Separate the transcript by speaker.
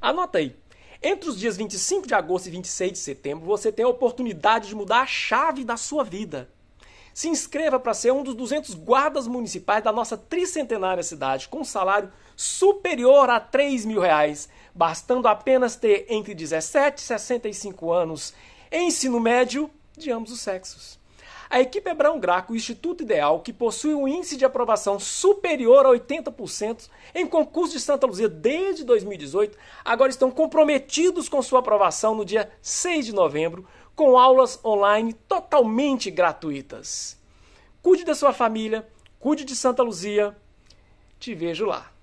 Speaker 1: Anota aí. Entre os dias 25 de agosto e 26 de setembro, você tem a oportunidade de mudar a chave da sua vida. Se inscreva para ser um dos 200 guardas municipais da nossa tricentenária cidade, com um salário superior a 3 mil reais, bastando apenas ter entre 17 e 65 anos, ensino médio de ambos os sexos. A equipe Abraão Graco, Instituto Ideal, que possui um índice de aprovação superior a 80% em concurso de Santa Luzia desde 2018, agora estão comprometidos com sua aprovação no dia 6 de novembro, com aulas online totalmente gratuitas. Cuide da sua família, cuide de Santa Luzia. Te vejo lá.